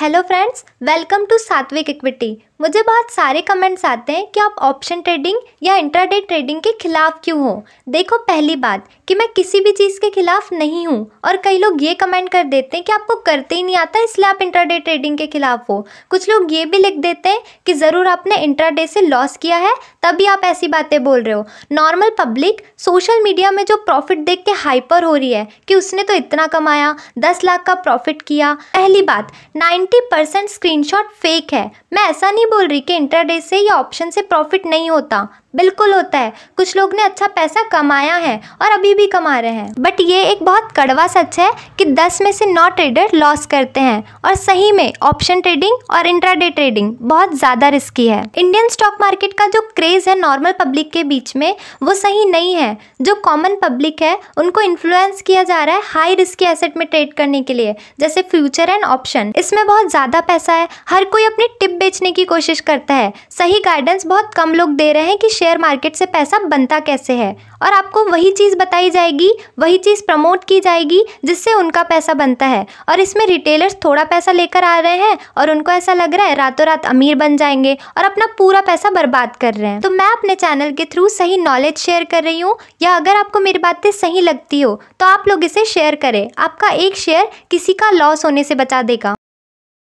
Hello friends, welcome to Satvic Equity. मुझे बहुत सारे कमेंट्स आते हैं कि आप ऑप्शन ट्रेडिंग या इंट्राडे ट्रेडिंग के खिलाफ क्यों हो देखो पहली बात कि मैं किसी भी चीज़ के खिलाफ नहीं हूँ और कई लोग ये कमेंट कर देते हैं कि आपको करते ही नहीं आता इसलिए आप इंट्राडे ट्रेडिंग के खिलाफ हो कुछ लोग ये भी लिख देते हैं कि ज़रूर आपने इंट्राडे से लॉस किया है तभी आप ऐसी बातें बोल रहे हो नॉर्मल पब्लिक सोशल मीडिया में जो प्रॉफिट देख के हाइपर हो रही है कि उसने तो इतना कमाया दस लाख का प्रॉफिट किया पहली बात नाइन्टी परसेंट स्क्रीनशॉट फेक है मैं ऐसा नहीं नहीं बोल रही कि इंटरडे से या ऑप्शन से प्रॉफिट नहीं होता बिल्कुल होता है कुछ लोग ने अच्छा पैसा कमाया है और अभी भी कमा रहे हैं बट ये एक बहुत कड़वा सच है कि 10 में से 9 ट्रेडर लॉस करते हैं और सही में ऑप्शन ट्रेडिंग और इंट्राडे ट्रेडिंग बहुत ज़्यादा रिस्की है इंडियन स्टॉक मार्केट का जो क्रेज़ है नॉर्मल पब्लिक के बीच में वो सही नहीं है जो कॉमन पब्लिक है उनको इन्फ्लुएंस किया जा रहा है हाई रिस्की एसेट में ट्रेड करने के लिए जैसे फ्यूचर एंड ऑप्शन इसमें बहुत ज़्यादा पैसा है हर कोई अपनी टिप बेचने की कोशिश करता है सही गाइडेंस बहुत कम लोग दे रहे हैं कि शेयर मार्केट से पैसा बनता कैसे है और आपको वही चीज़ बताई जाएगी वही चीज़ प्रमोट की जाएगी जिससे उनका पैसा बनता है और इसमें रिटेलर्स थोड़ा पैसा लेकर आ रहे हैं और उनको ऐसा लग रहा है रातों रात अमीर बन जाएंगे और अपना पूरा पैसा बर्बाद कर रहे हैं तो मैं अपने चैनल के थ्रू सही नॉलेज शेयर कर रही हूँ या अगर आपको मेरी बातें सही लगती हो तो आप लोग इसे शेयर करें आपका एक शेयर किसी का लॉस होने से बचा देगा